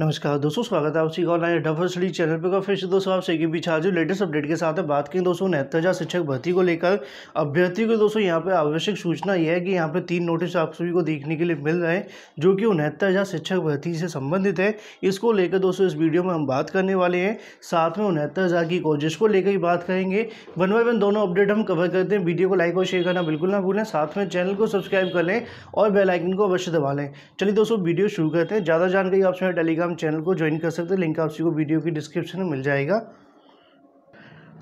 नमस्कार दोस्तों स्वागत है आप ऑनलाइन डबल स्टडी चैनल पर फिर से दोस्तों आप सीखी पीछे आज लेटेस्ट अपडेट के साथ बात करें दोस्तों उनहत्तर हज़ार शिक्षक भर्ती को लेकर अभ्यर्थियों को दोस्तों यहाँ पे आवश्यक सूचना यह है कि यहाँ पे तीन नोटिस आप सभी को देखने के लिए मिल रहे हैं जो कि उनहत्तर हज़ार शिक्षक भर्ती से संबंधित है इसको लेकर दोस्तों इस वीडियो में हम बात करने वाले हैं साथ में उनहत्तर हज़ार की कोशिश को लेकर ही बात करेंगे वन बाई वन दोनों अपडेट हम कवर करते हैं वीडियो को लाइक और शेयर करना बिल्कुल ना भूलें साथ में चैनल को सब्सक्राइब कर लें और बेलाइकन को अवश्य दबा लें चलिए दोस्तों वीडियो शुरू करते हैं ज़्यादा जानकारी आप टेलीग्राम टेलीग्राम चैनल को ज्वाइन कर सकते हैं लिंक आप सभी को वीडियो की डिस्क्रिप्शन में मिल जाएगा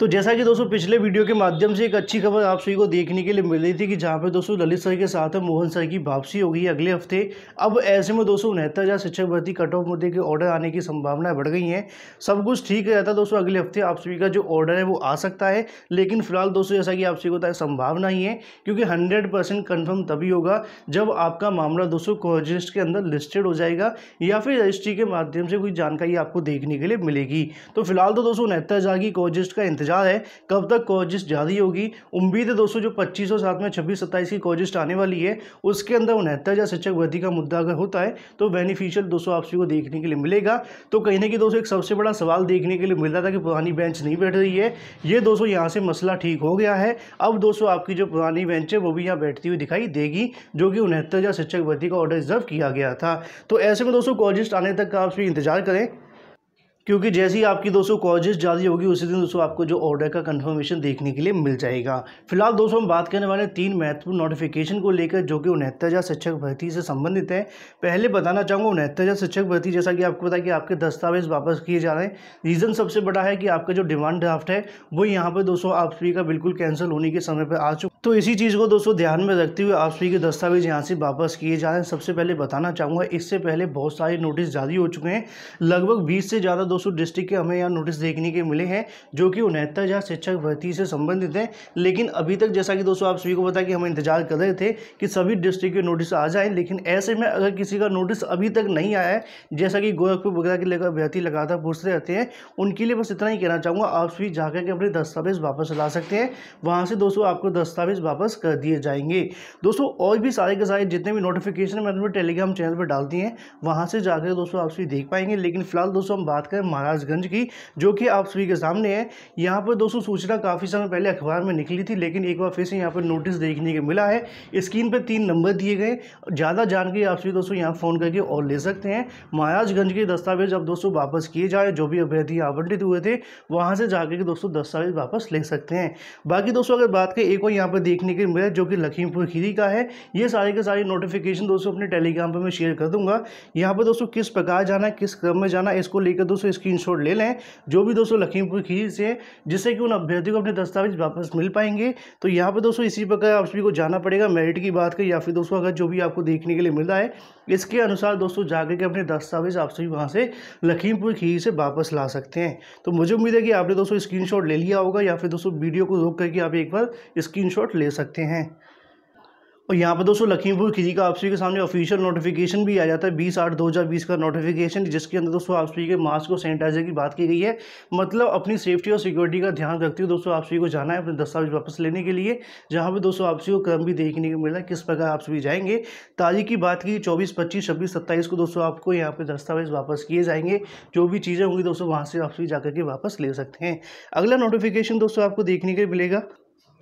तो जैसा कि दोस्तों पिछले वीडियो के माध्यम से एक अच्छी खबर आप सभी को देखने के लिए मिल रही थी कि जहाँ पे दोस्तों ललित सर के साथ है मोहन सर की वापसी होगी अगले हफ्ते अब ऐसे में दोस्तों उनहत्तर हज़ार शिक्षक भर्ती कट ऑफ मुद्दे के ऑर्डर आने की संभावनाएं बढ़ गई हैं सब कुछ ठीक रहता है दोस्तों अगले हफ्ते आप सभी का जो ऑर्डर है वो आ सकता है लेकिन फिलहाल दोस्तों जैसा कि आप सभी को बताया संभावना ही है क्योंकि हंड्रेड परसेंट कन्फर्म तभी होगा जब आपका मामला दोस्तों कोजिस्ट के अंदर लिस्टेड हो जाएगा या फिर रजिस्ट्री के माध्यम से कोई जानकारी आपको देखने के लिए मिलेगी तो फिलहाल तो दोस्तों उनहत्तर हज़ार की कोजिस्ट का इंतजार बाजार है कब तक कॉजिस्ट जारी होगी उम्मीद है दोस्तों जो पच्चीस और साथ में छब्बीस सत्ताईस की कॉजिस्ट आने वाली है उसके अंदर उनहत्तर या शिक्षक वृद्धि का मुद्दा अगर होता है तो बेनिफिशियल दोस्तों आपसी को देखने के लिए मिलेगा तो कहीं ना कहीं दोस्तों एक सबसे बड़ा सवाल देखने के लिए मिल रहा था कि पुरानी बेंच नहीं बैठ रही है ये दोस्तों यहाँ से मसला ठीक हो गया है अब दोस्तों आपकी जो पुरानी बेंच है वो भी यहाँ बैठती हुई दिखाई देगी जो कि उनहत्तर या शिक्षक वृद्धि का ऑर्डर रिजर्व किया गया था तो ऐसे में दोस्तों कोजिस्ट आने तक आप भी इंतजार करें क्योंकि जैसे ही आपकी दोस्तों कॉजेस जारी होगी उसी दिन दोस्तों आपको जो ऑर्डर का कंफर्मेशन देखने के लिए मिल जाएगा फिलहाल दोस्तों हम बात करने वाले तीन महत्वपूर्ण नोटिफिकेशन को लेकर जो कि उनहत्तर हज़ार शिक्षक भर्ती से संबंधित है पहले बताना चाहूँगा उनहत्तर हज़ार शिक्षक भर्ती जैसा कि आपको बताया कि आपके दस्तावेज वापस किए जा रहे हैं रीज़न सबसे बड़ा है कि आपका जो डिमांड ड्राफ्ट है वो यहाँ पर दोस्तों आप सभी का बिल्कुल कैंसिल होने के समय पर आ चुका तो इसी चीज़ को दोस्तों ध्यान में रखते हुए आप सभी के दस्तावेज यहाँ से वापस किए जा रहे हैं सबसे पहले बताना चाहूँगा इससे पहले बहुत सारे नोटिस जारी हो चुके हैं लगभग बीस से ज़्यादा दोस्तों डिस्ट्रिक्ट के हमें यहाँ नोटिस देखने के मिले हैं जो कि उनहत्तर हज़ार शिक्षक भर्ती से संबंधित हैं लेकिन अभी तक जैसा कि दोस्तों आप सभी को पता कि हम इंतजार कर रहे थे कि सभी डिस्ट्रिक्ट के नोटिस आ जाए लेकिन ऐसे में अगर किसी का नोटिस अभी तक नहीं आया है जैसा कि गोरखपुर वगैरह के अभ्यर्थी लगातार पूछते रहते हैं उनके लिए बस इतना ही कहना चाहूँगा आप सभी जाकर के अपने दस्तावेज वापस ला सकते हैं वहाँ से दोस्तों आपको दस्तावेज वापस कर दिए जाएंगे दोस्तों और भी सारे के सारे जितने भी नोटिफिकेशन मैं अपने टेलीग्राम चैनल पर डालती हैं वहाँ से जाकर दोस्तों आप सभी देख पाएंगे लेकिन फिलहाल दोस्तों हम बात करें है महाराजगंज की जो कि आप सभी के सामने है यहाँ पर दोस्तों सूचना काफ़ी समय पहले अखबार में निकली थी लेकिन एक बार फिर से यहाँ पर नोटिस देखने को मिला है स्क्रीन पर तीन नंबर दिए गए ज़्यादा जानकारी आप सभी दोस्तों यहाँ फ़ोन करके और ले सकते हैं महाराजगंज के दस्तावेज अब दोस्तों वापस किए जाए जो भी अभ्यर्थी आवंटित हुए थे वहाँ से जाकर के दोस्तों दस्तावेज वापस ले सकते हैं बाकी दोस्तों अगर बात करें एक और यहाँ पर देखने के मिला जो कि लखीमपुर खीरी का है ये सारे के सारे नोटिफिकेशन दोस्तों अपने टेलीग्राम पर मैं शेयर कर दूंगा यहाँ पर दोस्तों किस प्रकार जाना किस क्रम में जाना इसको लेकर दोस्तों स्क्रीन स्क्रीनशॉट ले लें जो भी दोस्तों लखीमपुर खीर से जिससे कि उन अभ्यर्थियों को अपने दस्तावेज वापस मिल पाएंगे तो यहाँ पर दोस्तों इसी प्रकार आप सभी को जाना पड़ेगा मेरिट की बात करें या फिर दोस्तों अगर जो भी आपको देखने के लिए मिल रहा है इसके अनुसार दोस्तों जाकर के अपने दस्तावेज आप सभी वहाँ से लखीमपुर खीर से वापस ला सकते हैं तो मुझे उम्मीद है कि आपने दोस्तों स्क्रीन ले लिया होगा या फिर दोस्तों वीडियो को रोक करके आप एक बार स्क्रीन ले सकते हैं और यहाँ पर दोस्तों लखीमपुर खिजी का आपसी के सामने ऑफिशियल नोटिफिकेशन भी आ जाता है बीस आठ दो हज़ार बीस का नोटिफिकेशन जिसके अंदर दोस्तों आपसी के मास्क और सैनिटाइजर की बात की गई है मतलब अपनी सेफ्टी और सिक्योरिटी का ध्यान रखते हुए दोस्तों आपसी को जाना है अपने दस्तावेज वापस लेने के लिए जहाँ पर दोस्तों आपसी को क्रम भी देखने को मिला किस प्रकार आप सभी जाएंगे तारीख की बात की चौबीस पच्चीस छब्बीस सत्ताईस को दोस्तों आपको यहाँ पर दस्तावेज वापस किए जाएंगे जो भी चीज़ें होंगी दोस्तों वहाँ से आप सभी जा के वापस ले सकते हैं अगला नोटिफिकेशन दोस्तों आपको देखने के मिलेगा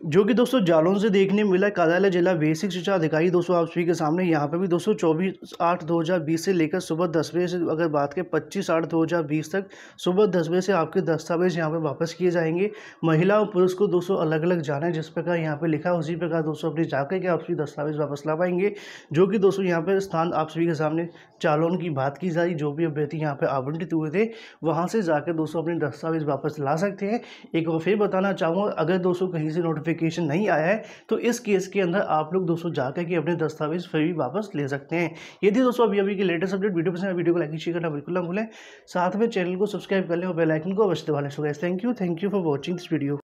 जो कि दोस्तों जालौन से देखने मिला कार्यालय जिला बेसिक शिक्षा अधिकारी दोस्तों आप सभी के सामने यहाँ पर भी दोस्तों चौबीस आठ दो हज़ार बीस से लेकर सुबह दस बजे से अगर बात करें पच्चीस आठ दो हज़ार बीस तक सुबह दस बजे से आपके दस्तावेज यहाँ पर वापस किए जाएंगे महिला और पुरुष को दोस्तों अलग अलग जाना है जिस प्रकार यहाँ पर लिखा है उसी प्रकार दोस्तों अपने जाकर के आप सभी दस्तावेज वापस ला पाएंगे जो कि दोस्तों यहाँ पर स्थान आप सभी के सामने चालौन की बात की जा जो भी अभ्यर्थी यहाँ पर आवंटित हुए थे वहाँ से जाकर दोस्तों अपने दस्तावेज वापस ला सकते हैं एक और फिर बताना चाहूँगा अगर दोस्तों कहीं से नोटिफिक नोटिफिकेशन नहीं आया है तो इस केस के अंदर आप लोग दोस्तों जाकर के अपने दस्तावेज फिर भी वापस ले सकते हैं यदि दोस्तों अभी अभी के लेटेस्ट अपडेट वीडियो पसंद वीडियो को लाइक शेयर करना बिल्कुल ना भूलें साथ में चैनल को सब्सक्राइब कर लें और बेलाइकन को अवश्य वाले so thank you thank you for watching this video